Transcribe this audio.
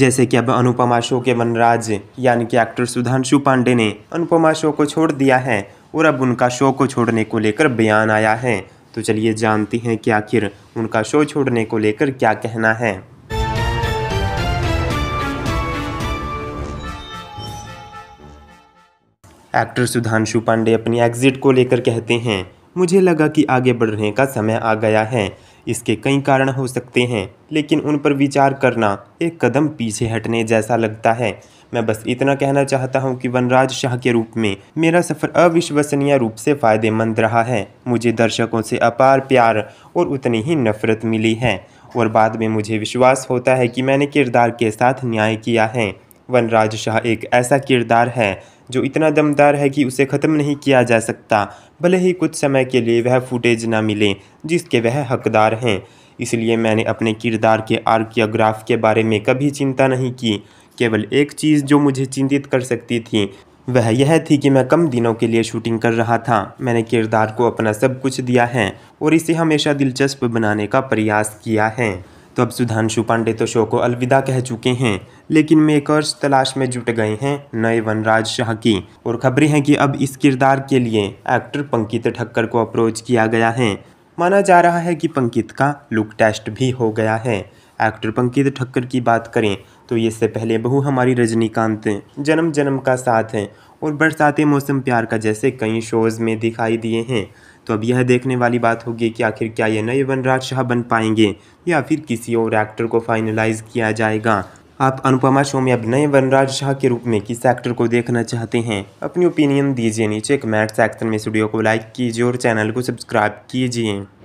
जैसे कि अब अनुपमा शो के वनराज यानी कि एक्टर सुधांशु पांडे ने अनुपमा शो को छोड़ दिया है और अब उनका शो को छोड़ने को लेकर बयान आया है तो चलिए जानते हैं कि आखिर उनका शो छोड़ने को लेकर क्या कहना है एक्टर सुधांशु पांडे अपनी एग्जिट को लेकर कहते हैं मुझे लगा कि आगे बढ़ने का समय आ गया है इसके कई कारण हो सकते हैं लेकिन उन पर विचार करना एक कदम पीछे हटने जैसा लगता है मैं बस इतना कहना चाहता हूं कि वनराज शाह के रूप में मेरा सफ़र अविश्वसनीय रूप से फ़ायदेमंद रहा है मुझे दर्शकों से अपार प्यार और उतनी ही नफ़रत मिली है और बाद में मुझे विश्वास होता है कि मैंने किरदार के साथ न्याय किया है वनराज शाह एक ऐसा किरदार है जो इतना दमदार है कि उसे ख़त्म नहीं किया जा सकता भले ही कुछ समय के लिए वह फुटेज ना मिले जिसके वह हकदार हैं इसलिए मैंने अपने किरदार के आर्कियोग्राफ के बारे में कभी चिंता नहीं की केवल एक चीज़ जो मुझे चिंतित कर सकती थी वह यह थी कि मैं कम दिनों के लिए शूटिंग कर रहा था मैंने किरदार को अपना सब कुछ दिया है और इसे हमेशा दिलचस्प बनाने का प्रयास किया है तो अब सुधांशु पांडे तो शो को अलविदा कह चुके हैं लेकिन मेकर्स तलाश में जुट गए हैं नए वनराज शाह की और खबरें हैं कि अब इस किरदार के लिए एक्टर पंकित ठक्कर को अप्रोच किया गया है माना जा रहा है कि पंकित का लुक टेस्ट भी हो गया है एक्टर पंकित ठक्कर की बात करें तो इससे पहले बहु हमारी रजनीकांत जन्म जन्म का साथ है और बरसाते मौसम प्यार का जैसे कई शोज़ में दिखाई दिए हैं तो अब यह देखने वाली बात होगी कि आखिर क्या ये नए वनराज शाह बन पाएंगे या फिर किसी और एक्टर को फाइनलाइज किया जाएगा आप अनुपमा शो में अब नए वनराज शाह के रूप में किस एक्टर को देखना चाहते हैं अपनी ओपिनियन दीजिए नीचे कमेंट सेक्शन में स्टूडियो को लाइक कीजिए और चैनल को सब्सक्राइब कीजिए